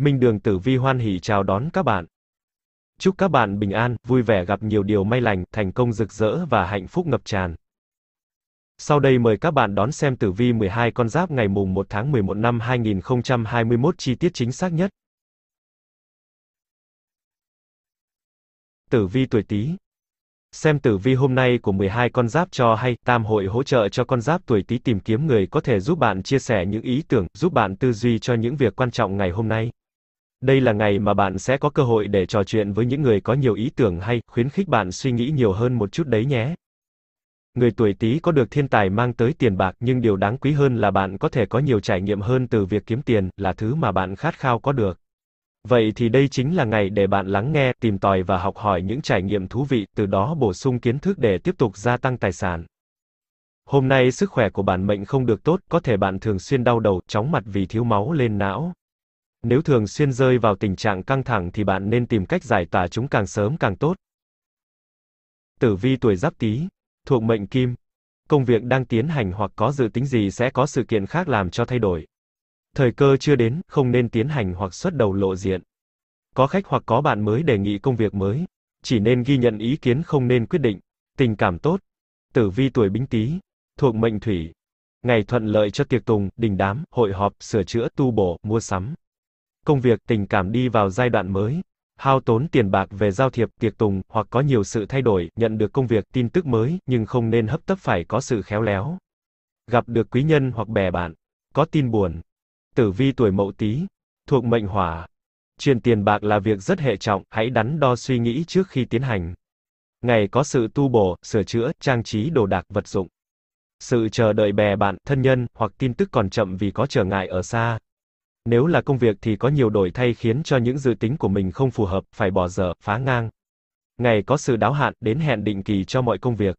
Minh Đường Tử Vi hoan hỉ chào đón các bạn. Chúc các bạn bình an, vui vẻ gặp nhiều điều may lành, thành công rực rỡ và hạnh phúc ngập tràn. Sau đây mời các bạn đón xem tử vi 12 con giáp ngày mùng 1 tháng 11 năm 2021 chi tiết chính xác nhất. Tử vi tuổi Tý. Xem tử vi hôm nay của 12 con giáp cho hay, Tam hội hỗ trợ cho con giáp tuổi Tý tìm kiếm người có thể giúp bạn chia sẻ những ý tưởng, giúp bạn tư duy cho những việc quan trọng ngày hôm nay. Đây là ngày mà bạn sẽ có cơ hội để trò chuyện với những người có nhiều ý tưởng hay, khuyến khích bạn suy nghĩ nhiều hơn một chút đấy nhé. Người tuổi Tý có được thiên tài mang tới tiền bạc, nhưng điều đáng quý hơn là bạn có thể có nhiều trải nghiệm hơn từ việc kiếm tiền, là thứ mà bạn khát khao có được. Vậy thì đây chính là ngày để bạn lắng nghe, tìm tòi và học hỏi những trải nghiệm thú vị, từ đó bổ sung kiến thức để tiếp tục gia tăng tài sản. Hôm nay sức khỏe của bản mệnh không được tốt, có thể bạn thường xuyên đau đầu, chóng mặt vì thiếu máu lên não. Nếu thường xuyên rơi vào tình trạng căng thẳng thì bạn nên tìm cách giải tỏa chúng càng sớm càng tốt. Tử vi tuổi Giáp Tý, thuộc mệnh Kim. Công việc đang tiến hành hoặc có dự tính gì sẽ có sự kiện khác làm cho thay đổi. Thời cơ chưa đến, không nên tiến hành hoặc xuất đầu lộ diện. Có khách hoặc có bạn mới đề nghị công việc mới, chỉ nên ghi nhận ý kiến không nên quyết định. Tình cảm tốt. Tử vi tuổi Bính Tý, thuộc mệnh Thủy. Ngày thuận lợi cho tiệc tùng, đình đám, hội họp, sửa chữa, tu bổ, mua sắm công việc, tình cảm đi vào giai đoạn mới. Hao tốn tiền bạc về giao thiệp, tiệc tùng, hoặc có nhiều sự thay đổi, nhận được công việc, tin tức mới, nhưng không nên hấp tấp phải có sự khéo léo. Gặp được quý nhân hoặc bè bạn. Có tin buồn. Tử vi tuổi mậu tý, thuộc mệnh hỏa. Chuyện tiền bạc là việc rất hệ trọng, hãy đắn đo suy nghĩ trước khi tiến hành. Ngày có sự tu bổ, sửa chữa, trang trí đồ đạc, vật dụng. Sự chờ đợi bè bạn, thân nhân, hoặc tin tức còn chậm vì có trở ngại ở xa. Nếu là công việc thì có nhiều đổi thay khiến cho những dự tính của mình không phù hợp, phải bỏ dở, phá ngang. Ngày có sự đáo hạn đến hẹn định kỳ cho mọi công việc.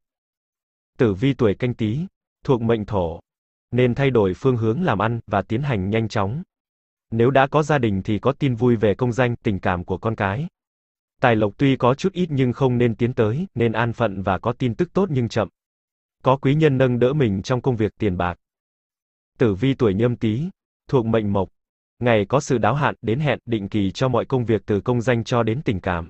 Tử vi tuổi canh tí, thuộc mệnh thổ, nên thay đổi phương hướng làm ăn và tiến hành nhanh chóng. Nếu đã có gia đình thì có tin vui về công danh, tình cảm của con cái. Tài lộc tuy có chút ít nhưng không nên tiến tới, nên an phận và có tin tức tốt nhưng chậm. Có quý nhân nâng đỡ mình trong công việc tiền bạc. Tử vi tuổi nhâm tý, thuộc mệnh mộc, Ngày có sự đáo hạn, đến hẹn, định kỳ cho mọi công việc từ công danh cho đến tình cảm.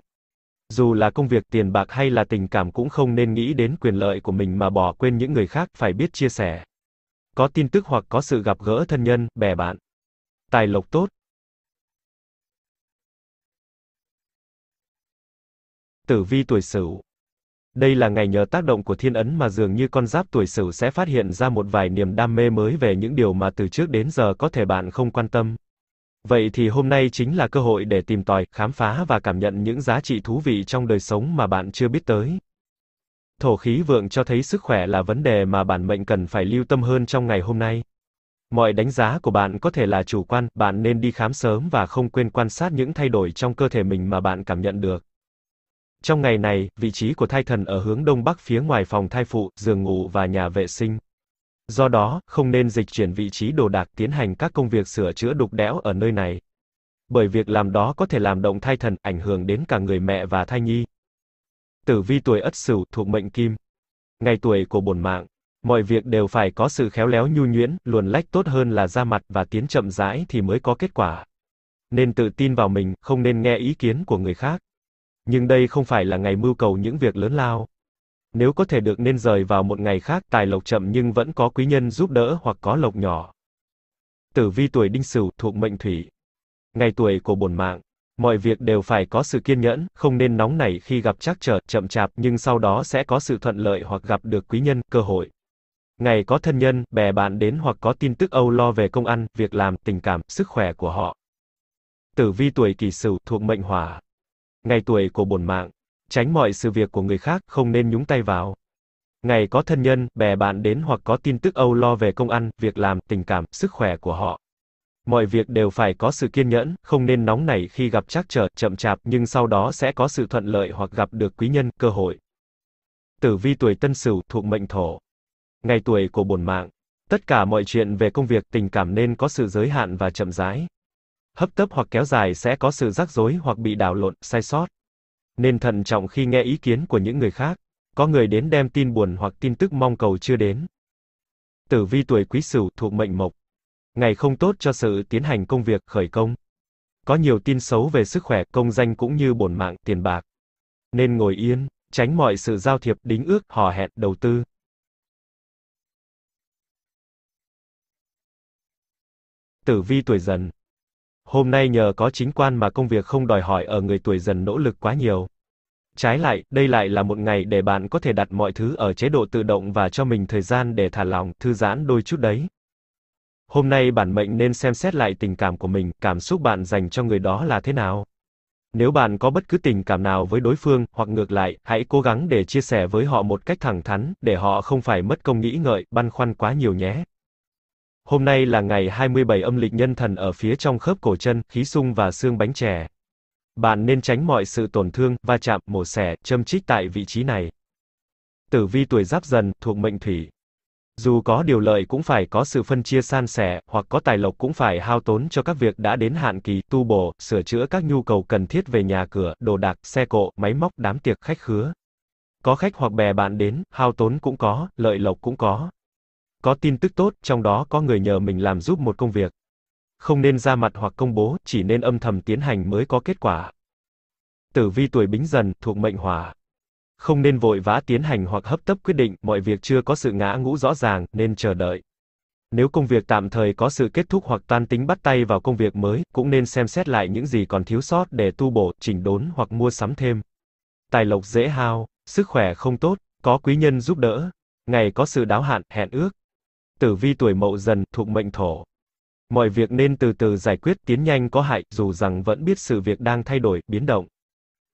Dù là công việc tiền bạc hay là tình cảm cũng không nên nghĩ đến quyền lợi của mình mà bỏ quên những người khác, phải biết chia sẻ. Có tin tức hoặc có sự gặp gỡ thân nhân, bè bạn. Tài lộc tốt. Tử vi tuổi Sửu. Đây là ngày nhờ tác động của thiên ấn mà dường như con giáp tuổi Sửu sẽ phát hiện ra một vài niềm đam mê mới về những điều mà từ trước đến giờ có thể bạn không quan tâm. Vậy thì hôm nay chính là cơ hội để tìm tòi, khám phá và cảm nhận những giá trị thú vị trong đời sống mà bạn chưa biết tới. Thổ khí vượng cho thấy sức khỏe là vấn đề mà bản mệnh cần phải lưu tâm hơn trong ngày hôm nay. Mọi đánh giá của bạn có thể là chủ quan, bạn nên đi khám sớm và không quên quan sát những thay đổi trong cơ thể mình mà bạn cảm nhận được. Trong ngày này, vị trí của thai thần ở hướng đông bắc phía ngoài phòng thai phụ, giường ngủ và nhà vệ sinh. Do đó, không nên dịch chuyển vị trí đồ đạc tiến hành các công việc sửa chữa đục đẽo ở nơi này. Bởi việc làm đó có thể làm động thai thần, ảnh hưởng đến cả người mẹ và thai nhi. Tử vi tuổi Ất Sửu thuộc mệnh Kim. Ngày tuổi của bổn mạng, mọi việc đều phải có sự khéo léo nhu nhuyễn, luồn lách tốt hơn là ra mặt và tiến chậm rãi thì mới có kết quả. Nên tự tin vào mình, không nên nghe ý kiến của người khác. Nhưng đây không phải là ngày mưu cầu những việc lớn lao. Nếu có thể được nên rời vào một ngày khác, tài lộc chậm nhưng vẫn có quý nhân giúp đỡ hoặc có lộc nhỏ. Tử vi tuổi đinh sửu thuộc mệnh thủy. Ngày tuổi của bổn mạng. Mọi việc đều phải có sự kiên nhẫn, không nên nóng nảy khi gặp trắc trở, chậm chạp, nhưng sau đó sẽ có sự thuận lợi hoặc gặp được quý nhân, cơ hội. Ngày có thân nhân, bè bạn đến hoặc có tin tức âu lo về công ăn, việc làm, tình cảm, sức khỏe của họ. Tử vi tuổi kỷ sửu thuộc mệnh hỏa. Ngày tuổi của bổn mạng tránh mọi sự việc của người khác, không nên nhúng tay vào. Ngày có thân nhân, bè bạn đến hoặc có tin tức âu lo về công ăn, việc làm, tình cảm, sức khỏe của họ. Mọi việc đều phải có sự kiên nhẫn, không nên nóng nảy khi gặp trắc trở, chậm chạp, nhưng sau đó sẽ có sự thuận lợi hoặc gặp được quý nhân, cơ hội. Tử vi tuổi Tân Sửu thuộc mệnh Thổ. Ngày tuổi của bổn mạng. Tất cả mọi chuyện về công việc, tình cảm nên có sự giới hạn và chậm rãi. Hấp tấp hoặc kéo dài sẽ có sự rắc rối hoặc bị đảo lộn, sai sót nên thận trọng khi nghe ý kiến của những người khác. Có người đến đem tin buồn hoặc tin tức mong cầu chưa đến. Tử vi tuổi Quý Sửu thuộc mệnh mộc. Ngày không tốt cho sự tiến hành công việc, khởi công. Có nhiều tin xấu về sức khỏe, công danh cũng như bổn mạng, tiền bạc. Nên ngồi yên, tránh mọi sự giao thiệp, đính ước, hò hẹn, đầu tư. Tử vi tuổi dần, Hôm nay nhờ có chính quan mà công việc không đòi hỏi ở người tuổi dần nỗ lực quá nhiều. Trái lại, đây lại là một ngày để bạn có thể đặt mọi thứ ở chế độ tự động và cho mình thời gian để thả lỏng, thư giãn đôi chút đấy. Hôm nay bản mệnh nên xem xét lại tình cảm của mình, cảm xúc bạn dành cho người đó là thế nào. Nếu bạn có bất cứ tình cảm nào với đối phương, hoặc ngược lại, hãy cố gắng để chia sẻ với họ một cách thẳng thắn, để họ không phải mất công nghĩ ngợi, băn khoăn quá nhiều nhé. Hôm nay là ngày 27 âm lịch nhân thần ở phía trong khớp cổ chân, khí sung và xương bánh chè. Bạn nên tránh mọi sự tổn thương, va chạm, mổ xẻ, châm chích tại vị trí này. Tử vi tuổi giáp dần, thuộc mệnh thủy. Dù có điều lợi cũng phải có sự phân chia san sẻ, hoặc có tài lộc cũng phải hao tốn cho các việc đã đến hạn kỳ, tu bổ, sửa chữa các nhu cầu cần thiết về nhà cửa, đồ đạc, xe cộ, máy móc, đám tiệc, khách khứa. Có khách hoặc bè bạn đến, hao tốn cũng có, lợi lộc cũng có. Có tin tức tốt, trong đó có người nhờ mình làm giúp một công việc. Không nên ra mặt hoặc công bố, chỉ nên âm thầm tiến hành mới có kết quả. Tử vi tuổi bính dần, thuộc mệnh hỏa. Không nên vội vã tiến hành hoặc hấp tấp quyết định, mọi việc chưa có sự ngã ngũ rõ ràng, nên chờ đợi. Nếu công việc tạm thời có sự kết thúc hoặc tan tính bắt tay vào công việc mới, cũng nên xem xét lại những gì còn thiếu sót để tu bổ, chỉnh đốn hoặc mua sắm thêm. Tài lộc dễ hao, sức khỏe không tốt, có quý nhân giúp đỡ. Ngày có sự đáo hạn, hẹn ước. Tử vi tuổi mậu dần, thuộc mệnh thổ. Mọi việc nên từ từ giải quyết, tiến nhanh có hại, dù rằng vẫn biết sự việc đang thay đổi, biến động.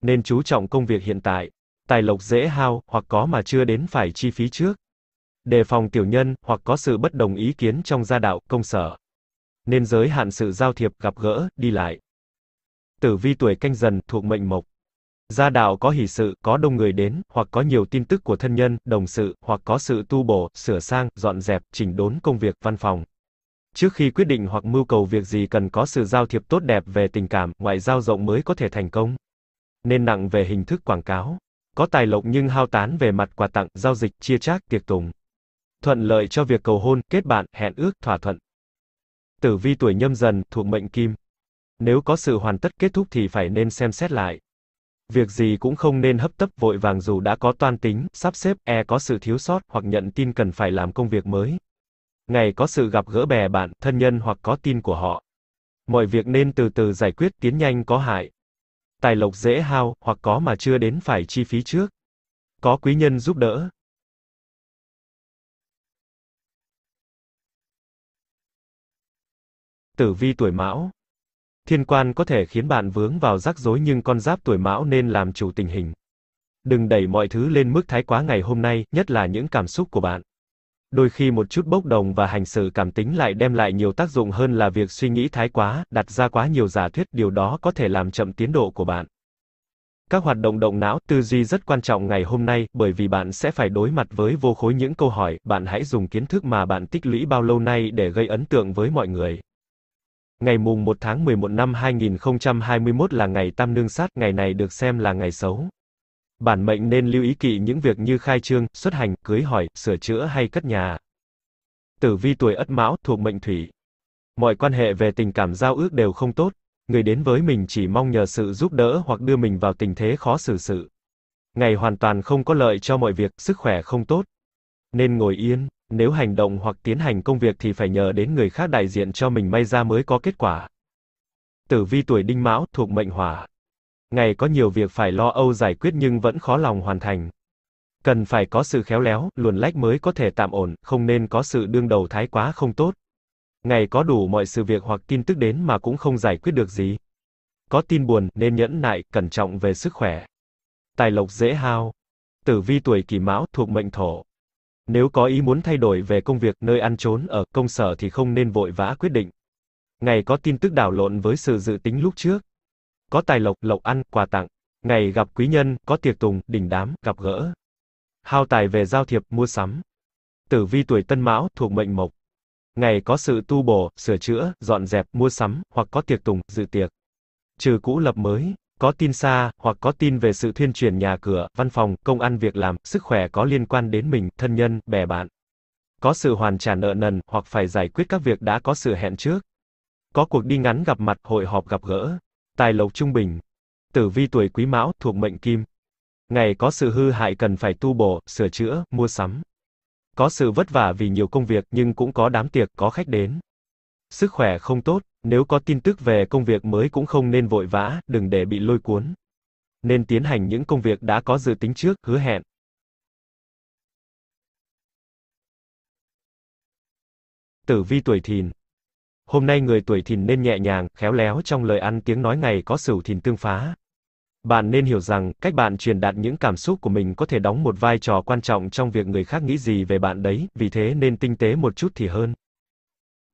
Nên chú trọng công việc hiện tại. Tài lộc dễ hao, hoặc có mà chưa đến phải chi phí trước. Đề phòng tiểu nhân, hoặc có sự bất đồng ý kiến trong gia đạo, công sở. Nên giới hạn sự giao thiệp, gặp gỡ, đi lại. Tử vi tuổi canh dần, thuộc mệnh mộc. Gia đạo có hỷ sự, có đông người đến, hoặc có nhiều tin tức của thân nhân, đồng sự, hoặc có sự tu bổ, sửa sang, dọn dẹp, chỉnh đốn công việc văn phòng. Trước khi quyết định hoặc mưu cầu việc gì cần có sự giao thiệp tốt đẹp về tình cảm, ngoại giao rộng mới có thể thành công. Nên nặng về hình thức quảng cáo. Có tài lộc nhưng hao tán về mặt quà tặng, giao dịch, chia chác, tiệc tùng. Thuận lợi cho việc cầu hôn, kết bạn, hẹn ước, thỏa thuận. Tử vi tuổi nhâm dần, thuộc mệnh kim. Nếu có sự hoàn tất kết thúc thì phải nên xem xét lại. Việc gì cũng không nên hấp tấp vội vàng dù đã có toan tính, sắp xếp, e có sự thiếu sót hoặc nhận tin cần phải làm công việc mới. Ngày có sự gặp gỡ bè bạn, thân nhân hoặc có tin của họ. Mọi việc nên từ từ giải quyết, tiến nhanh có hại. Tài lộc dễ hao, hoặc có mà chưa đến phải chi phí trước. Có quý nhân giúp đỡ. Tử vi tuổi Mão Thiên quan có thể khiến bạn vướng vào rắc rối nhưng con giáp tuổi mão nên làm chủ tình hình. Đừng đẩy mọi thứ lên mức thái quá ngày hôm nay, nhất là những cảm xúc của bạn. Đôi khi một chút bốc đồng và hành xử cảm tính lại đem lại nhiều tác dụng hơn là việc suy nghĩ thái quá, đặt ra quá nhiều giả thuyết, điều đó có thể làm chậm tiến độ của bạn. Các hoạt động động não, tư duy rất quan trọng ngày hôm nay, bởi vì bạn sẽ phải đối mặt với vô khối những câu hỏi, bạn hãy dùng kiến thức mà bạn tích lũy bao lâu nay để gây ấn tượng với mọi người. Ngày mùng 1 tháng 11 năm 2021 là ngày Tam Nương Sát, ngày này được xem là ngày xấu. Bản mệnh nên lưu ý kỵ những việc như khai trương, xuất hành, cưới hỏi, sửa chữa hay cất nhà. Tử vi tuổi Ất Mão thuộc mệnh Thủy. Mọi quan hệ về tình cảm giao ước đều không tốt, người đến với mình chỉ mong nhờ sự giúp đỡ hoặc đưa mình vào tình thế khó xử sự. Ngày hoàn toàn không có lợi cho mọi việc, sức khỏe không tốt. Nên ngồi yên. Nếu hành động hoặc tiến hành công việc thì phải nhờ đến người khác đại diện cho mình may ra mới có kết quả. Tử vi tuổi đinh mão thuộc mệnh hỏa. Ngày có nhiều việc phải lo âu giải quyết nhưng vẫn khó lòng hoàn thành. Cần phải có sự khéo léo, luồn lách mới có thể tạm ổn, không nên có sự đương đầu thái quá không tốt. Ngày có đủ mọi sự việc hoặc tin tức đến mà cũng không giải quyết được gì. Có tin buồn, nên nhẫn nại, cẩn trọng về sức khỏe. Tài lộc dễ hao. Tử vi tuổi kỷ mão thuộc mệnh thổ. Nếu có ý muốn thay đổi về công việc, nơi ăn trốn ở, công sở thì không nên vội vã quyết định. Ngày có tin tức đảo lộn với sự dự tính lúc trước. Có tài lộc, lộc ăn, quà tặng. Ngày gặp quý nhân, có tiệc tùng, đình đám, gặp gỡ. Hao tài về giao thiệp, mua sắm. Tử vi tuổi tân mão, thuộc mệnh mộc. Ngày có sự tu bổ, sửa chữa, dọn dẹp, mua sắm, hoặc có tiệc tùng, dự tiệc. Trừ cũ lập mới có tin xa, hoặc có tin về sự thuyên truyền nhà cửa, văn phòng, công ăn việc làm, sức khỏe có liên quan đến mình, thân nhân, bè bạn. Có sự hoàn trả nợ nần, hoặc phải giải quyết các việc đã có sự hẹn trước. Có cuộc đi ngắn gặp mặt, hội họp gặp gỡ. Tài lộc trung bình. Tử vi tuổi quý mão, thuộc mệnh kim. Ngày có sự hư hại cần phải tu bổ, sửa chữa, mua sắm. Có sự vất vả vì nhiều công việc nhưng cũng có đám tiệc, có khách đến. Sức khỏe không tốt, nếu có tin tức về công việc mới cũng không nên vội vã, đừng để bị lôi cuốn. Nên tiến hành những công việc đã có dự tính trước, hứa hẹn. Tử vi tuổi thìn Hôm nay người tuổi thìn nên nhẹ nhàng, khéo léo trong lời ăn tiếng nói ngày có sửu thìn tương phá. Bạn nên hiểu rằng, cách bạn truyền đạt những cảm xúc của mình có thể đóng một vai trò quan trọng trong việc người khác nghĩ gì về bạn đấy, vì thế nên tinh tế một chút thì hơn.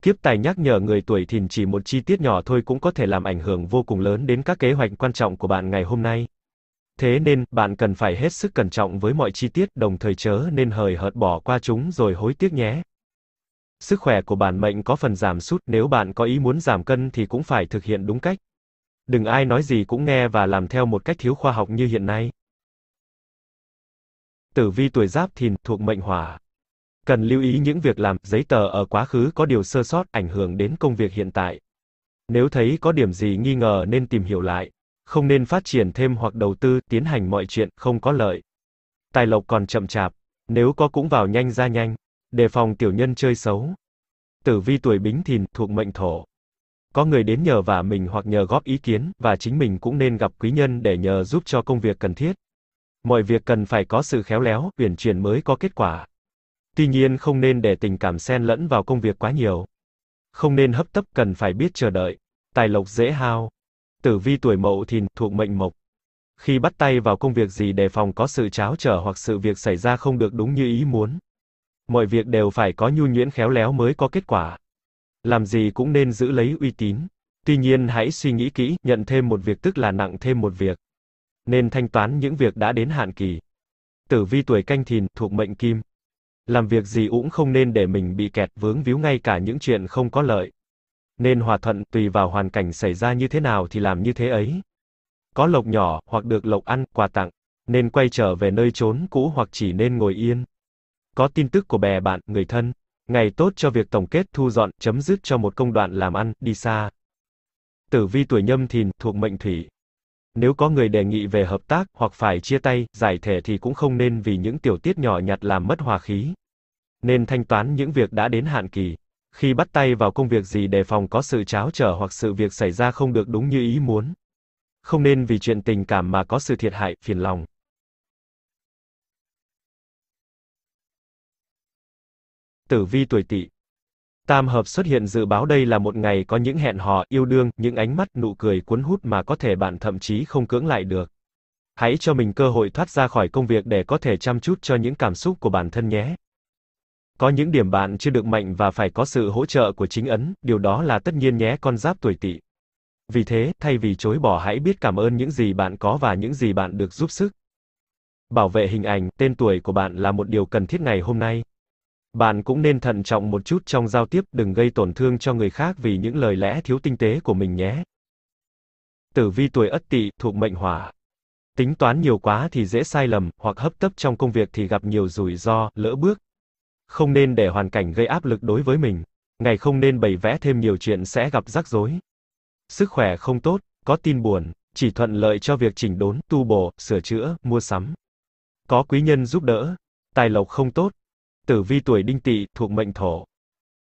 Kiếp tài nhắc nhở người tuổi thìn chỉ một chi tiết nhỏ thôi cũng có thể làm ảnh hưởng vô cùng lớn đến các kế hoạch quan trọng của bạn ngày hôm nay. Thế nên, bạn cần phải hết sức cẩn trọng với mọi chi tiết, đồng thời chớ nên hời hợt bỏ qua chúng rồi hối tiếc nhé. Sức khỏe của bản mệnh có phần giảm sút, nếu bạn có ý muốn giảm cân thì cũng phải thực hiện đúng cách. Đừng ai nói gì cũng nghe và làm theo một cách thiếu khoa học như hiện nay. Tử vi tuổi Giáp Thìn thuộc mệnh Hỏa, Cần lưu ý những việc làm, giấy tờ ở quá khứ có điều sơ sót ảnh hưởng đến công việc hiện tại. Nếu thấy có điểm gì nghi ngờ nên tìm hiểu lại, không nên phát triển thêm hoặc đầu tư, tiến hành mọi chuyện không có lợi. Tài lộc còn chậm chạp, nếu có cũng vào nhanh ra nhanh, đề phòng tiểu nhân chơi xấu. Tử vi tuổi Bính Thìn thuộc mệnh Thổ. Có người đến nhờ vả mình hoặc nhờ góp ý kiến và chính mình cũng nên gặp quý nhân để nhờ giúp cho công việc cần thiết. Mọi việc cần phải có sự khéo léo, uyển chuyển mới có kết quả. Tuy nhiên không nên để tình cảm xen lẫn vào công việc quá nhiều. Không nên hấp tấp cần phải biết chờ đợi. Tài lộc dễ hao. Tử vi tuổi mậu thìn thuộc mệnh mộc. Khi bắt tay vào công việc gì đề phòng có sự cháo trở hoặc sự việc xảy ra không được đúng như ý muốn. Mọi việc đều phải có nhu nhuyễn khéo léo mới có kết quả. Làm gì cũng nên giữ lấy uy tín. Tuy nhiên hãy suy nghĩ kỹ, nhận thêm một việc tức là nặng thêm một việc. Nên thanh toán những việc đã đến hạn kỳ. Tử vi tuổi canh thìn, thuộc mệnh kim làm việc gì cũng không nên để mình bị kẹt vướng víu ngay cả những chuyện không có lợi. Nên hòa thuận tùy vào hoàn cảnh xảy ra như thế nào thì làm như thế ấy. Có lộc nhỏ hoặc được lộc ăn, quà tặng, nên quay trở về nơi trốn cũ hoặc chỉ nên ngồi yên. Có tin tức của bè bạn, người thân, ngày tốt cho việc tổng kết thu dọn, chấm dứt cho một công đoạn làm ăn, đi xa. Tử vi tuổi nhâm thìn, thuộc mệnh thủy, nếu có người đề nghị về hợp tác hoặc phải chia tay, giải thể thì cũng không nên vì những tiểu tiết nhỏ nhặt làm mất hòa khí. Nên thanh toán những việc đã đến hạn kỳ. Khi bắt tay vào công việc gì đề phòng có sự cháo trở hoặc sự việc xảy ra không được đúng như ý muốn. Không nên vì chuyện tình cảm mà có sự thiệt hại, phiền lòng. Tử vi tuổi Tỵ Tam hợp xuất hiện dự báo đây là một ngày có những hẹn hò, yêu đương, những ánh mắt, nụ cười cuốn hút mà có thể bạn thậm chí không cưỡng lại được. Hãy cho mình cơ hội thoát ra khỏi công việc để có thể chăm chút cho những cảm xúc của bản thân nhé. Có những điểm bạn chưa được mạnh và phải có sự hỗ trợ của chính ấn, điều đó là tất nhiên nhé con giáp tuổi tỵ. Vì thế, thay vì chối bỏ hãy biết cảm ơn những gì bạn có và những gì bạn được giúp sức. Bảo vệ hình ảnh, tên tuổi của bạn là một điều cần thiết ngày hôm nay. Bạn cũng nên thận trọng một chút trong giao tiếp, đừng gây tổn thương cho người khác vì những lời lẽ thiếu tinh tế của mình nhé. Tử vi tuổi Ất Tỵ thuộc mệnh Hỏa. Tính toán nhiều quá thì dễ sai lầm, hoặc hấp tấp trong công việc thì gặp nhiều rủi ro, lỡ bước. Không nên để hoàn cảnh gây áp lực đối với mình. Ngày không nên bày vẽ thêm nhiều chuyện sẽ gặp rắc rối. Sức khỏe không tốt, có tin buồn, chỉ thuận lợi cho việc chỉnh đốn, tu bổ, sửa chữa, mua sắm. Có quý nhân giúp đỡ, tài lộc không tốt, Tử vi tuổi đinh tỵ thuộc mệnh thổ.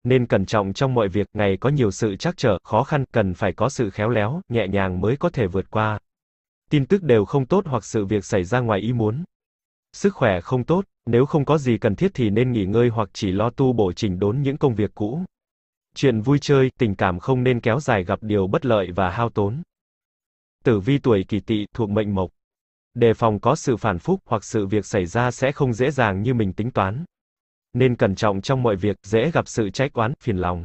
Nên cẩn trọng trong mọi việc, ngày có nhiều sự trắc trở, khó khăn, cần phải có sự khéo léo, nhẹ nhàng mới có thể vượt qua. Tin tức đều không tốt hoặc sự việc xảy ra ngoài ý muốn. Sức khỏe không tốt, nếu không có gì cần thiết thì nên nghỉ ngơi hoặc chỉ lo tu bổ chỉnh đốn những công việc cũ. Chuyện vui chơi, tình cảm không nên kéo dài gặp điều bất lợi và hao tốn. Tử vi tuổi kỷ tỵ thuộc mệnh mộc. Đề phòng có sự phản phúc hoặc sự việc xảy ra sẽ không dễ dàng như mình tính toán nên cẩn trọng trong mọi việc, dễ gặp sự trách oán, phiền lòng.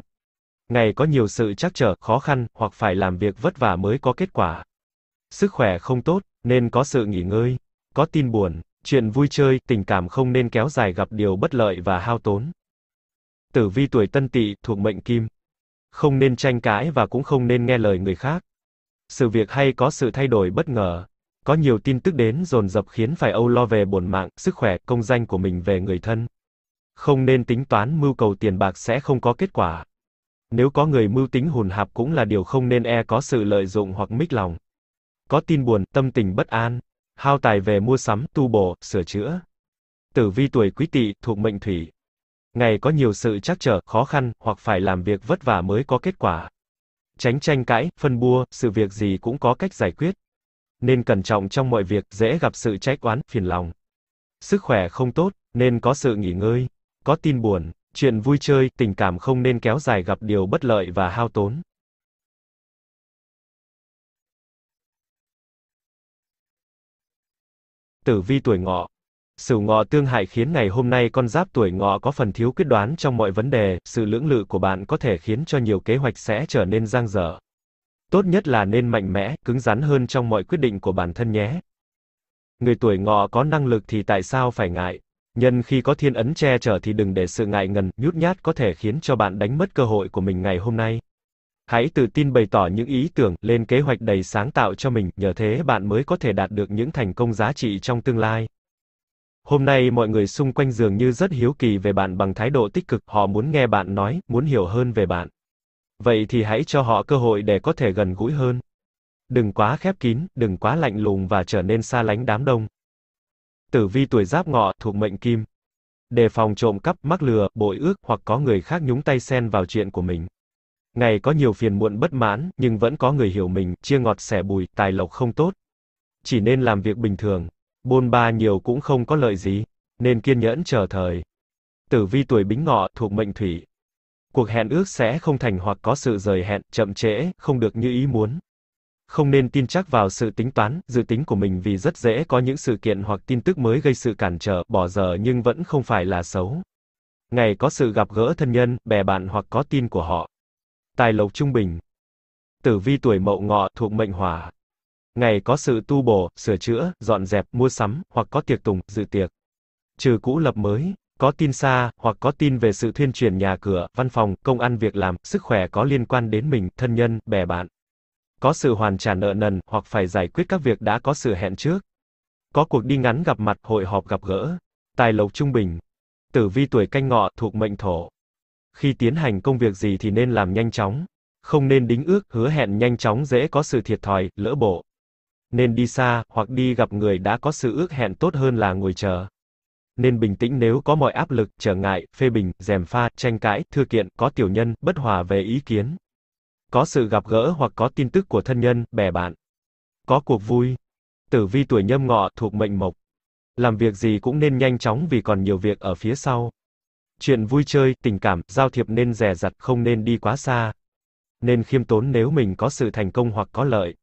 Ngày có nhiều sự trắc trở, khó khăn, hoặc phải làm việc vất vả mới có kết quả. Sức khỏe không tốt, nên có sự nghỉ ngơi. Có tin buồn, chuyện vui chơi, tình cảm không nên kéo dài gặp điều bất lợi và hao tốn. Tử vi tuổi tân tỵ thuộc mệnh kim. Không nên tranh cãi và cũng không nên nghe lời người khác. Sự việc hay có sự thay đổi bất ngờ. Có nhiều tin tức đến dồn dập khiến phải âu lo về bổn mạng, sức khỏe, công danh của mình về người thân không nên tính toán mưu cầu tiền bạc sẽ không có kết quả. Nếu có người mưu tính hùn hạp cũng là điều không nên e có sự lợi dụng hoặc mích lòng. Có tin buồn, tâm tình bất an, hao tài về mua sắm, tu bổ, sửa chữa. Tử vi tuổi quý tỵ thuộc mệnh thủy. Ngày có nhiều sự trắc trở, khó khăn, hoặc phải làm việc vất vả mới có kết quả. Tránh tranh cãi, phân bua, sự việc gì cũng có cách giải quyết. Nên cẩn trọng trong mọi việc, dễ gặp sự trách oán, phiền lòng. Sức khỏe không tốt, nên có sự nghỉ ngơi có tin buồn, chuyện vui chơi, tình cảm không nên kéo dài gặp điều bất lợi và hao tốn. Tử vi tuổi ngọ Sửu ngọ tương hại khiến ngày hôm nay con giáp tuổi ngọ có phần thiếu quyết đoán trong mọi vấn đề, sự lưỡng lự của bạn có thể khiến cho nhiều kế hoạch sẽ trở nên giang dở. Tốt nhất là nên mạnh mẽ, cứng rắn hơn trong mọi quyết định của bản thân nhé. Người tuổi ngọ có năng lực thì tại sao phải ngại? Nhân khi có thiên ấn che chở thì đừng để sự ngại ngần, nhút nhát có thể khiến cho bạn đánh mất cơ hội của mình ngày hôm nay. Hãy tự tin bày tỏ những ý tưởng, lên kế hoạch đầy sáng tạo cho mình, nhờ thế bạn mới có thể đạt được những thành công giá trị trong tương lai. Hôm nay mọi người xung quanh dường như rất hiếu kỳ về bạn bằng thái độ tích cực, họ muốn nghe bạn nói, muốn hiểu hơn về bạn. Vậy thì hãy cho họ cơ hội để có thể gần gũi hơn. Đừng quá khép kín, đừng quá lạnh lùng và trở nên xa lánh đám đông. Tử vi tuổi giáp ngọ, thuộc mệnh kim. Đề phòng trộm cắp, mắc lừa, bội ước, hoặc có người khác nhúng tay xen vào chuyện của mình. Ngày có nhiều phiền muộn bất mãn, nhưng vẫn có người hiểu mình, chia ngọt sẻ bùi, tài lộc không tốt. Chỉ nên làm việc bình thường. Bôn ba nhiều cũng không có lợi gì. Nên kiên nhẫn chờ thời. Tử vi tuổi bính ngọ, thuộc mệnh thủy. Cuộc hẹn ước sẽ không thành hoặc có sự rời hẹn, chậm trễ, không được như ý muốn không nên tin chắc vào sự tính toán, dự tính của mình vì rất dễ có những sự kiện hoặc tin tức mới gây sự cản trở, bỏ dở nhưng vẫn không phải là xấu. Ngày có sự gặp gỡ thân nhân, bè bạn hoặc có tin của họ. Tài lộc trung bình. Tử vi tuổi mậu ngọ thuộc mệnh hỏa. Ngày có sự tu bổ, sửa chữa, dọn dẹp, mua sắm, hoặc có tiệc tùng, dự tiệc. Trừ cũ lập mới, có tin xa, hoặc có tin về sự thuyên chuyển nhà cửa, văn phòng, công ăn việc làm, sức khỏe có liên quan đến mình, thân nhân, bè bạn có sự hoàn trả nợ nần hoặc phải giải quyết các việc đã có sự hẹn trước. Có cuộc đi ngắn gặp mặt, hội họp gặp gỡ. Tài lộc trung bình. Tử vi tuổi canh ngọ thuộc mệnh thổ. Khi tiến hành công việc gì thì nên làm nhanh chóng, không nên đính ước, hứa hẹn nhanh chóng dễ có sự thiệt thòi, lỡ bộ. Nên đi xa hoặc đi gặp người đã có sự ước hẹn tốt hơn là ngồi chờ. Nên bình tĩnh nếu có mọi áp lực, trở ngại, phê bình, dèm pha, tranh cãi, thư kiện, có tiểu nhân, bất hòa về ý kiến có sự gặp gỡ hoặc có tin tức của thân nhân, bè bạn. Có cuộc vui. Tử vi tuổi nhâm ngọ thuộc mệnh mộc. Làm việc gì cũng nên nhanh chóng vì còn nhiều việc ở phía sau. Chuyện vui chơi, tình cảm, giao thiệp nên rẻ rặt, không nên đi quá xa. Nên khiêm tốn nếu mình có sự thành công hoặc có lợi.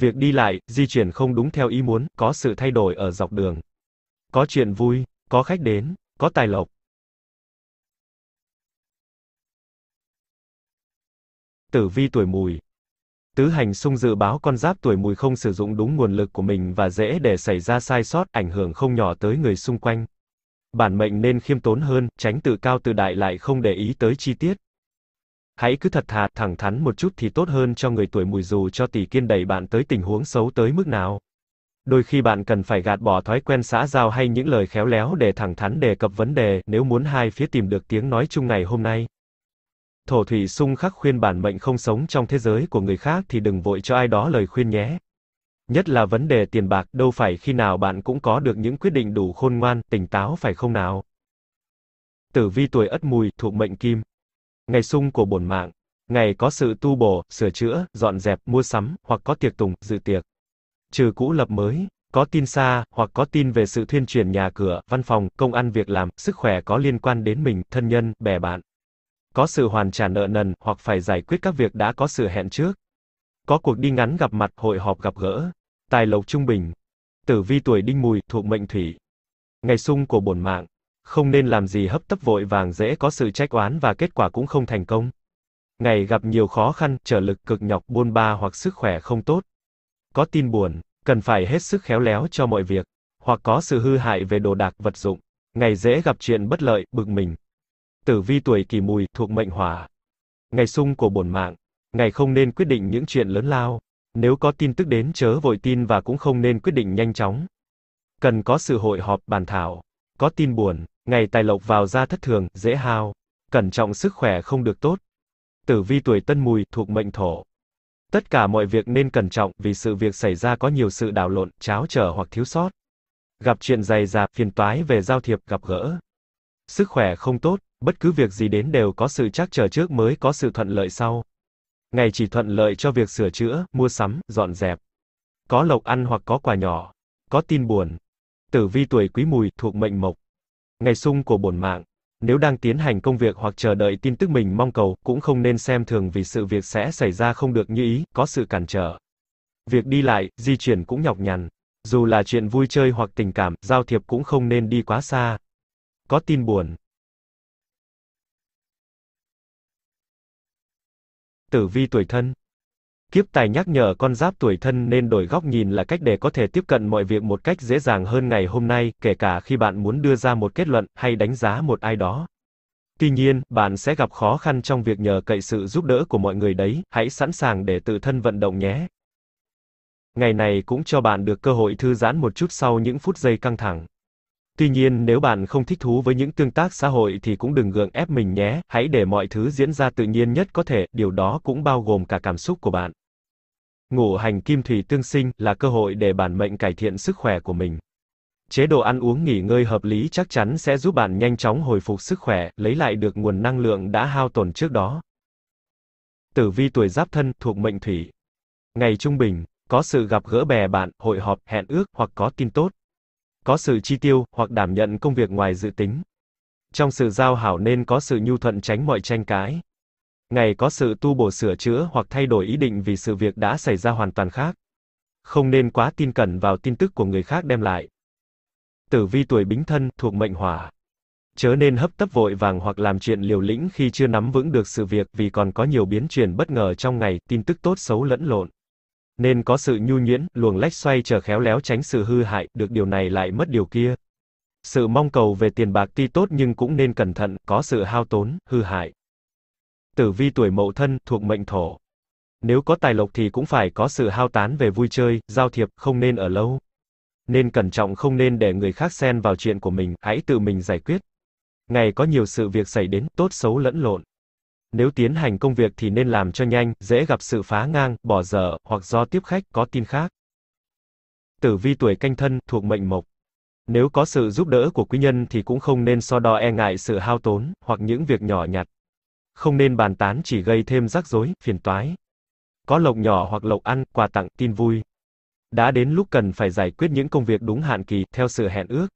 Việc đi lại, di chuyển không đúng theo ý muốn, có sự thay đổi ở dọc đường. Có chuyện vui, có khách đến, có tài lộc. Tử vi tuổi mùi. Tứ hành xung dự báo con giáp tuổi mùi không sử dụng đúng nguồn lực của mình và dễ để xảy ra sai sót, ảnh hưởng không nhỏ tới người xung quanh. Bản mệnh nên khiêm tốn hơn, tránh tự cao tự đại lại không để ý tới chi tiết. Hãy cứ thật thà, thẳng thắn một chút thì tốt hơn cho người tuổi mùi dù cho tỷ kiên đẩy bạn tới tình huống xấu tới mức nào. Đôi khi bạn cần phải gạt bỏ thói quen xã giao hay những lời khéo léo để thẳng thắn đề cập vấn đề nếu muốn hai phía tìm được tiếng nói chung ngày hôm nay. Thổ Thủy Sung khắc khuyên bản mệnh không sống trong thế giới của người khác thì đừng vội cho ai đó lời khuyên nhé. Nhất là vấn đề tiền bạc, đâu phải khi nào bạn cũng có được những quyết định đủ khôn ngoan, tỉnh táo phải không nào? Tử vi tuổi Ất Mùi, thuộc mệnh Kim. Ngày sung của bổn mạng, ngày có sự tu bổ, sửa chữa, dọn dẹp, mua sắm hoặc có tiệc tùng, dự tiệc. Trừ cũ lập mới, có tin xa hoặc có tin về sự thuyên chuyển nhà cửa, văn phòng, công ăn việc làm, sức khỏe có liên quan đến mình, thân nhân, bè bạn có sự hoàn trả nợ nần hoặc phải giải quyết các việc đã có sự hẹn trước. Có cuộc đi ngắn gặp mặt, hội họp gặp gỡ. Tài lộc trung bình. Tử vi tuổi Đinh Mùi thuộc mệnh thủy. Ngày xung của bổn mạng, không nên làm gì hấp tấp vội vàng dễ có sự trách oán và kết quả cũng không thành công. Ngày gặp nhiều khó khăn, trở lực cực nhọc buôn ba hoặc sức khỏe không tốt. Có tin buồn, cần phải hết sức khéo léo cho mọi việc, hoặc có sự hư hại về đồ đạc vật dụng. Ngày dễ gặp chuyện bất lợi, bực mình. Tử vi tuổi kỷ mùi, thuộc mệnh hỏa. Ngày sung của bổn mạng. Ngày không nên quyết định những chuyện lớn lao. Nếu có tin tức đến chớ vội tin và cũng không nên quyết định nhanh chóng. Cần có sự hội họp bàn thảo. Có tin buồn, ngày tài lộc vào ra thất thường, dễ hao. Cẩn trọng sức khỏe không được tốt. Tử vi tuổi tân mùi, thuộc mệnh thổ. Tất cả mọi việc nên cẩn trọng, vì sự việc xảy ra có nhiều sự đảo lộn, cháo trở hoặc thiếu sót. Gặp chuyện dày dạp, phiền toái về giao thiệp, gặp gỡ. Sức khỏe không tốt, Bất cứ việc gì đến đều có sự chắc chờ trước mới có sự thuận lợi sau. Ngày chỉ thuận lợi cho việc sửa chữa, mua sắm, dọn dẹp. Có lộc ăn hoặc có quà nhỏ. Có tin buồn. Tử vi tuổi quý mùi thuộc mệnh mộc. Ngày sung của bổn mạng. Nếu đang tiến hành công việc hoặc chờ đợi tin tức mình mong cầu, cũng không nên xem thường vì sự việc sẽ xảy ra không được như ý, có sự cản trở. Việc đi lại, di chuyển cũng nhọc nhằn. Dù là chuyện vui chơi hoặc tình cảm, giao thiệp cũng không nên đi quá xa. Có tin buồn, Tử vi tuổi thân. Kiếp tài nhắc nhở con giáp tuổi thân nên đổi góc nhìn là cách để có thể tiếp cận mọi việc một cách dễ dàng hơn ngày hôm nay, kể cả khi bạn muốn đưa ra một kết luận hay đánh giá một ai đó. Tuy nhiên, bạn sẽ gặp khó khăn trong việc nhờ cậy sự giúp đỡ của mọi người đấy, hãy sẵn sàng để tự thân vận động nhé. Ngày này cũng cho bạn được cơ hội thư giãn một chút sau những phút giây căng thẳng. Tuy nhiên nếu bạn không thích thú với những tương tác xã hội thì cũng đừng gượng ép mình nhé, hãy để mọi thứ diễn ra tự nhiên nhất có thể, điều đó cũng bao gồm cả cảm xúc của bạn. Ngủ hành kim thủy tương sinh là cơ hội để bản mệnh cải thiện sức khỏe của mình. Chế độ ăn uống nghỉ ngơi hợp lý chắc chắn sẽ giúp bạn nhanh chóng hồi phục sức khỏe, lấy lại được nguồn năng lượng đã hao tổn trước đó. Tử vi tuổi Giáp Thân thuộc mệnh Thủy. Ngày trung bình, có sự gặp gỡ bè bạn, hội họp, hẹn ước hoặc có tin tốt có sự chi tiêu hoặc đảm nhận công việc ngoài dự tính. Trong sự giao hảo nên có sự nhu thuận tránh mọi tranh cãi. Ngày có sự tu bổ sửa chữa hoặc thay đổi ý định vì sự việc đã xảy ra hoàn toàn khác. Không nên quá tin cẩn vào tin tức của người khác đem lại. Tử vi tuổi Bính Thân thuộc mệnh Hỏa. Chớ nên hấp tấp vội vàng hoặc làm chuyện liều lĩnh khi chưa nắm vững được sự việc vì còn có nhiều biến chuyển bất ngờ trong ngày, tin tức tốt xấu lẫn lộn. Nên có sự nhu nhuyễn, luồng lách xoay chờ khéo léo tránh sự hư hại, được điều này lại mất điều kia. Sự mong cầu về tiền bạc tuy tốt nhưng cũng nên cẩn thận, có sự hao tốn, hư hại. Tử vi tuổi mậu thân, thuộc mệnh thổ. Nếu có tài lộc thì cũng phải có sự hao tán về vui chơi, giao thiệp, không nên ở lâu. Nên cẩn trọng không nên để người khác xen vào chuyện của mình, hãy tự mình giải quyết. Ngày có nhiều sự việc xảy đến, tốt xấu lẫn lộn. Nếu tiến hành công việc thì nên làm cho nhanh, dễ gặp sự phá ngang, bỏ dở, hoặc do tiếp khách, có tin khác. Tử vi tuổi canh thân, thuộc mệnh mộc. Nếu có sự giúp đỡ của quý nhân thì cũng không nên so đo e ngại sự hao tốn, hoặc những việc nhỏ nhặt. Không nên bàn tán chỉ gây thêm rắc rối, phiền toái. Có lộc nhỏ hoặc lộc ăn, quà tặng, tin vui. Đã đến lúc cần phải giải quyết những công việc đúng hạn kỳ, theo sự hẹn ước.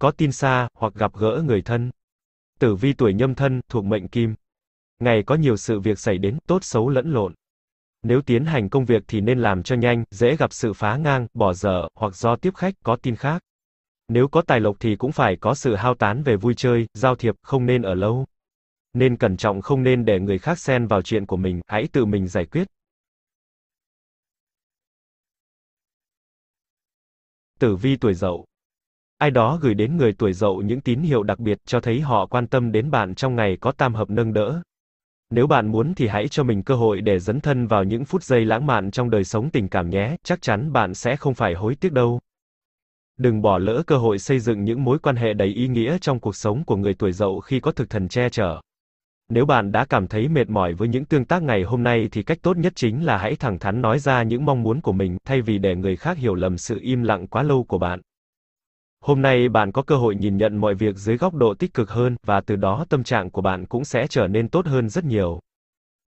Có tin xa, hoặc gặp gỡ người thân. Tử vi tuổi nhâm thân, thuộc mệnh kim. Ngày có nhiều sự việc xảy đến, tốt xấu lẫn lộn. Nếu tiến hành công việc thì nên làm cho nhanh, dễ gặp sự phá ngang, bỏ dở, hoặc do tiếp khách, có tin khác. Nếu có tài lộc thì cũng phải có sự hao tán về vui chơi, giao thiệp, không nên ở lâu. Nên cẩn trọng không nên để người khác xen vào chuyện của mình, hãy tự mình giải quyết. Tử vi tuổi dậu Ai đó gửi đến người tuổi dậu những tín hiệu đặc biệt cho thấy họ quan tâm đến bạn trong ngày có tam hợp nâng đỡ. Nếu bạn muốn thì hãy cho mình cơ hội để dấn thân vào những phút giây lãng mạn trong đời sống tình cảm nhé, chắc chắn bạn sẽ không phải hối tiếc đâu. Đừng bỏ lỡ cơ hội xây dựng những mối quan hệ đầy ý nghĩa trong cuộc sống của người tuổi dậu khi có thực thần che chở. Nếu bạn đã cảm thấy mệt mỏi với những tương tác ngày hôm nay thì cách tốt nhất chính là hãy thẳng thắn nói ra những mong muốn của mình, thay vì để người khác hiểu lầm sự im lặng quá lâu của bạn. Hôm nay bạn có cơ hội nhìn nhận mọi việc dưới góc độ tích cực hơn và từ đó tâm trạng của bạn cũng sẽ trở nên tốt hơn rất nhiều.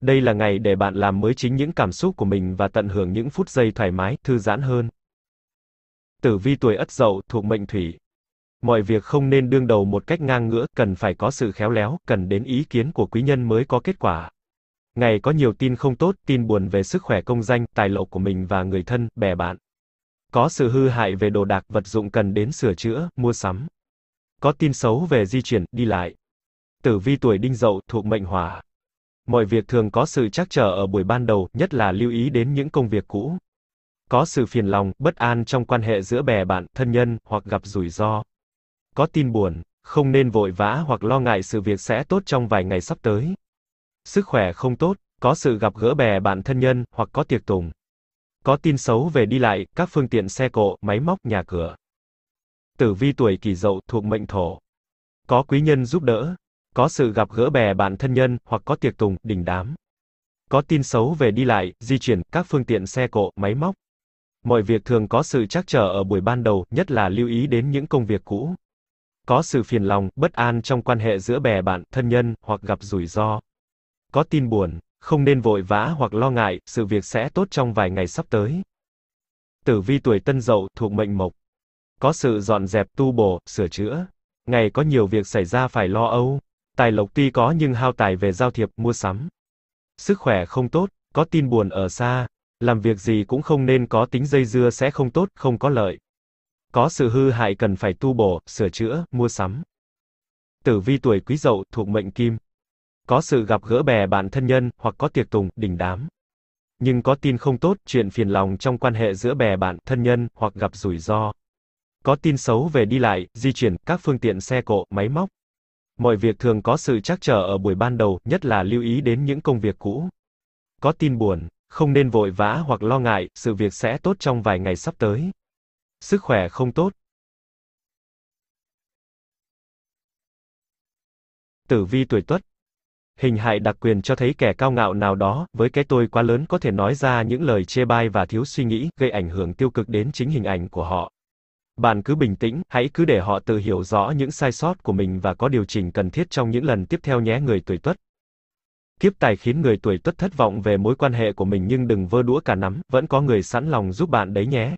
Đây là ngày để bạn làm mới chính những cảm xúc của mình và tận hưởng những phút giây thoải mái, thư giãn hơn. Tử vi tuổi Ất Dậu thuộc mệnh Thủy. Mọi việc không nên đương đầu một cách ngang ngửa, cần phải có sự khéo léo, cần đến ý kiến của quý nhân mới có kết quả. Ngày có nhiều tin không tốt, tin buồn về sức khỏe công danh, tài lộc của mình và người thân, bè bạn. Có sự hư hại về đồ đạc vật dụng cần đến sửa chữa, mua sắm. Có tin xấu về di chuyển, đi lại. Tử vi tuổi đinh dậu thuộc mệnh hỏa. Mọi việc thường có sự trắc trở ở buổi ban đầu, nhất là lưu ý đến những công việc cũ. Có sự phiền lòng, bất an trong quan hệ giữa bè bạn, thân nhân, hoặc gặp rủi ro. Có tin buồn, không nên vội vã hoặc lo ngại sự việc sẽ tốt trong vài ngày sắp tới. Sức khỏe không tốt, có sự gặp gỡ bè bạn thân nhân, hoặc có tiệc tùng. Có tin xấu về đi lại, các phương tiện xe cộ, máy móc, nhà cửa. Tử vi tuổi kỷ dậu thuộc mệnh thổ. Có quý nhân giúp đỡ. Có sự gặp gỡ bè bạn thân nhân, hoặc có tiệc tùng, đình đám. Có tin xấu về đi lại, di chuyển, các phương tiện xe cộ, máy móc. Mọi việc thường có sự trắc trở ở buổi ban đầu, nhất là lưu ý đến những công việc cũ. Có sự phiền lòng, bất an trong quan hệ giữa bè bạn, thân nhân, hoặc gặp rủi ro. Có tin buồn, không nên vội vã hoặc lo ngại, sự việc sẽ tốt trong vài ngày sắp tới. Tử vi tuổi Tân Dậu thuộc mệnh Mộc. Có sự dọn dẹp tu bổ, sửa chữa. Ngày có nhiều việc xảy ra phải lo âu. Tài lộc tuy có nhưng hao tài về giao thiệp, mua sắm. Sức khỏe không tốt, có tin buồn ở xa, làm việc gì cũng không nên có tính dây dưa sẽ không tốt, không có lợi. Có sự hư hại cần phải tu bổ, sửa chữa, mua sắm. Tử vi tuổi Quý Dậu thuộc mệnh Kim có sự gặp gỡ bè bạn thân nhân, hoặc có tiệc tùng, đình đám. Nhưng có tin không tốt, chuyện phiền lòng trong quan hệ giữa bè bạn, thân nhân, hoặc gặp rủi ro. Có tin xấu về đi lại, di chuyển, các phương tiện xe cộ, máy móc. Mọi việc thường có sự trắc trở ở buổi ban đầu, nhất là lưu ý đến những công việc cũ. Có tin buồn, không nên vội vã hoặc lo ngại, sự việc sẽ tốt trong vài ngày sắp tới. Sức khỏe không tốt. Tử vi tuổi Tuất hình hại đặc quyền cho thấy kẻ cao ngạo nào đó, với cái tôi quá lớn có thể nói ra những lời chê bai và thiếu suy nghĩ, gây ảnh hưởng tiêu cực đến chính hình ảnh của họ. Bạn cứ bình tĩnh, hãy cứ để họ tự hiểu rõ những sai sót của mình và có điều chỉnh cần thiết trong những lần tiếp theo nhé người tuổi tuất. Kiếp tài khiến người tuổi tuất thất vọng về mối quan hệ của mình nhưng đừng vơ đũa cả nắm, vẫn có người sẵn lòng giúp bạn đấy nhé.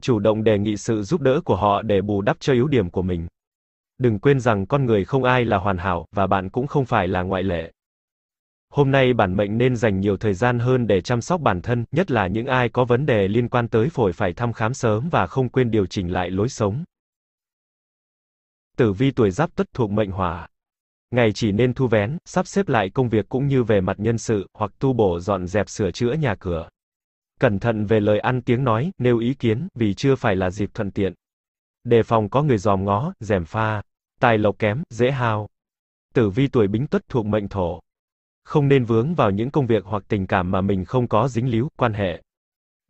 Chủ động đề nghị sự giúp đỡ của họ để bù đắp cho yếu điểm của mình đừng quên rằng con người không ai là hoàn hảo, và bạn cũng không phải là ngoại lệ. Hôm nay bản mệnh nên dành nhiều thời gian hơn để chăm sóc bản thân, nhất là những ai có vấn đề liên quan tới phổi phải thăm khám sớm và không quên điều chỉnh lại lối sống. Tử vi tuổi giáp tuất thuộc mệnh hỏa. Ngày chỉ nên thu vén, sắp xếp lại công việc cũng như về mặt nhân sự, hoặc tu bổ dọn dẹp sửa chữa nhà cửa. Cẩn thận về lời ăn tiếng nói, nêu ý kiến, vì chưa phải là dịp thuận tiện. Đề phòng có người dòm ngó, rèm pha tài lộc kém, dễ hao. Tử vi tuổi bính tuất thuộc mệnh thổ. Không nên vướng vào những công việc hoặc tình cảm mà mình không có dính líu, quan hệ.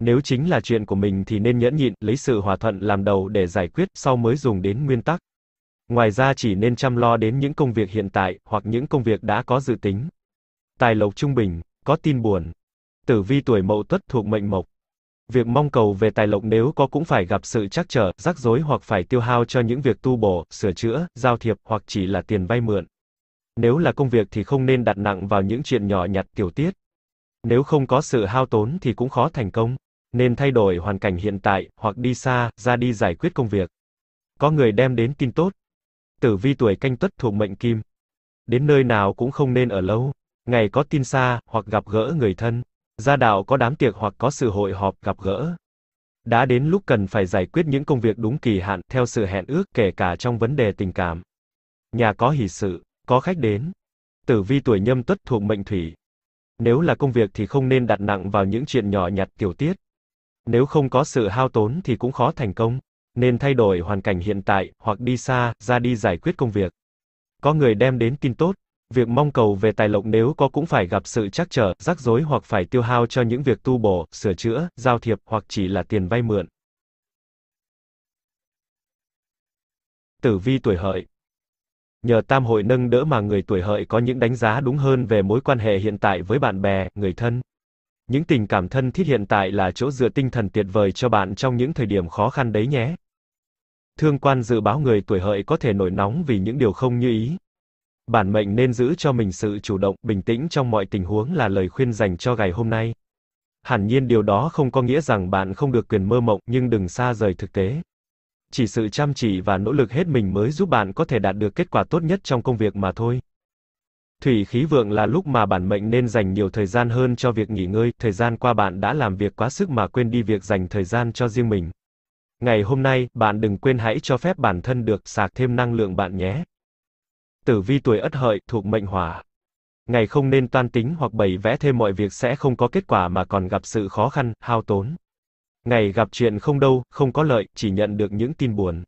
Nếu chính là chuyện của mình thì nên nhẫn nhịn, lấy sự hòa thuận làm đầu để giải quyết, sau mới dùng đến nguyên tắc. Ngoài ra chỉ nên chăm lo đến những công việc hiện tại, hoặc những công việc đã có dự tính. Tài lộc trung bình, có tin buồn. Tử vi tuổi mậu tuất thuộc mệnh mộc. Việc mong cầu về tài lộc nếu có cũng phải gặp sự trắc trở, rắc rối hoặc phải tiêu hao cho những việc tu bổ, sửa chữa, giao thiệp hoặc chỉ là tiền vay mượn. Nếu là công việc thì không nên đặt nặng vào những chuyện nhỏ nhặt tiểu tiết. Nếu không có sự hao tốn thì cũng khó thành công, nên thay đổi hoàn cảnh hiện tại hoặc đi xa, ra đi giải quyết công việc. Có người đem đến tin tốt. Tử vi tuổi canh tuất thuộc mệnh kim. Đến nơi nào cũng không nên ở lâu, ngày có tin xa hoặc gặp gỡ người thân, Gia đạo có đám tiệc hoặc có sự hội họp gặp gỡ. Đã đến lúc cần phải giải quyết những công việc đúng kỳ hạn theo sự hẹn ước kể cả trong vấn đề tình cảm. Nhà có hỷ sự, có khách đến. Tử vi tuổi nhâm tuất thuộc mệnh thủy. Nếu là công việc thì không nên đặt nặng vào những chuyện nhỏ nhặt tiểu tiết. Nếu không có sự hao tốn thì cũng khó thành công, nên thay đổi hoàn cảnh hiện tại hoặc đi xa ra đi giải quyết công việc. Có người đem đến tin tốt, Việc mong cầu về tài lộc nếu có cũng phải gặp sự trắc trở, rắc rối hoặc phải tiêu hao cho những việc tu bổ, sửa chữa, giao thiệp hoặc chỉ là tiền vay mượn. Tử vi tuổi hợi Nhờ tam hội nâng đỡ mà người tuổi hợi có những đánh giá đúng hơn về mối quan hệ hiện tại với bạn bè, người thân. Những tình cảm thân thiết hiện tại là chỗ dựa tinh thần tuyệt vời cho bạn trong những thời điểm khó khăn đấy nhé. Thương quan dự báo người tuổi hợi có thể nổi nóng vì những điều không như ý, bản mệnh nên giữ cho mình sự chủ động, bình tĩnh trong mọi tình huống là lời khuyên dành cho ngày hôm nay. Hẳn nhiên điều đó không có nghĩa rằng bạn không được quyền mơ mộng, nhưng đừng xa rời thực tế. Chỉ sự chăm chỉ và nỗ lực hết mình mới giúp bạn có thể đạt được kết quả tốt nhất trong công việc mà thôi. Thủy khí vượng là lúc mà bản mệnh nên dành nhiều thời gian hơn cho việc nghỉ ngơi, thời gian qua bạn đã làm việc quá sức mà quên đi việc dành thời gian cho riêng mình. Ngày hôm nay, bạn đừng quên hãy cho phép bản thân được sạc thêm năng lượng bạn nhé. Tử vi tuổi Ất Hợi thuộc mệnh Hỏa. Ngày không nên toan tính hoặc bày vẽ thêm mọi việc sẽ không có kết quả mà còn gặp sự khó khăn, hao tốn. Ngày gặp chuyện không đâu, không có lợi, chỉ nhận được những tin buồn.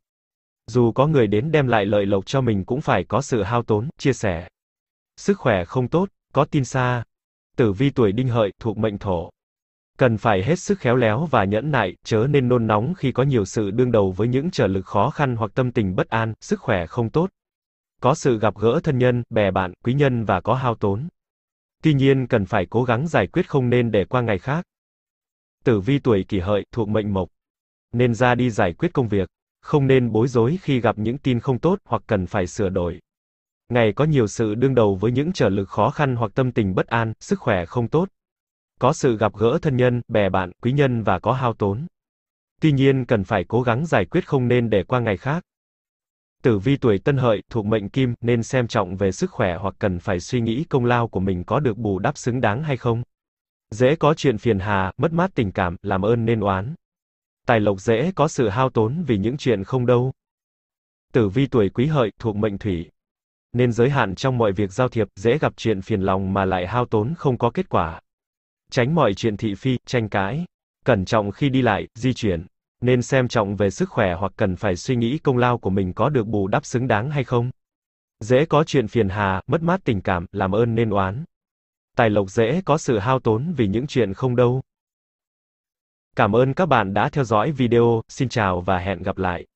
Dù có người đến đem lại lợi lộc cho mình cũng phải có sự hao tốn, chia sẻ. Sức khỏe không tốt, có tin xa. Tử vi tuổi Đinh Hợi thuộc mệnh Thổ. Cần phải hết sức khéo léo và nhẫn nại, chớ nên nôn nóng khi có nhiều sự đương đầu với những trở lực khó khăn hoặc tâm tình bất an, sức khỏe không tốt có sự gặp gỡ thân nhân, bè bạn, quý nhân và có hao tốn. Tuy nhiên cần phải cố gắng giải quyết không nên để qua ngày khác. Tử vi tuổi kỷ hợi thuộc mệnh mộc. Nên ra đi giải quyết công việc. Không nên bối rối khi gặp những tin không tốt hoặc cần phải sửa đổi. Ngày có nhiều sự đương đầu với những trở lực khó khăn hoặc tâm tình bất an, sức khỏe không tốt. Có sự gặp gỡ thân nhân, bè bạn, quý nhân và có hao tốn. Tuy nhiên cần phải cố gắng giải quyết không nên để qua ngày khác. Tử vi tuổi Tân Hợi thuộc mệnh Kim nên xem trọng về sức khỏe hoặc cần phải suy nghĩ công lao của mình có được bù đắp xứng đáng hay không. Dễ có chuyện phiền hà, mất mát tình cảm, làm ơn nên oán. Tài lộc dễ có sự hao tốn vì những chuyện không đâu. Tử vi tuổi Quý Hợi thuộc mệnh Thủy nên giới hạn trong mọi việc giao thiệp, dễ gặp chuyện phiền lòng mà lại hao tốn không có kết quả. Tránh mọi chuyện thị phi, tranh cãi, cẩn trọng khi đi lại, di chuyển nên xem trọng về sức khỏe hoặc cần phải suy nghĩ công lao của mình có được bù đắp xứng đáng hay không. Dễ có chuyện phiền hà, mất mát tình cảm, làm ơn nên oán. Tài lộc dễ có sự hao tốn vì những chuyện không đâu. Cảm ơn các bạn đã theo dõi video, xin chào và hẹn gặp lại.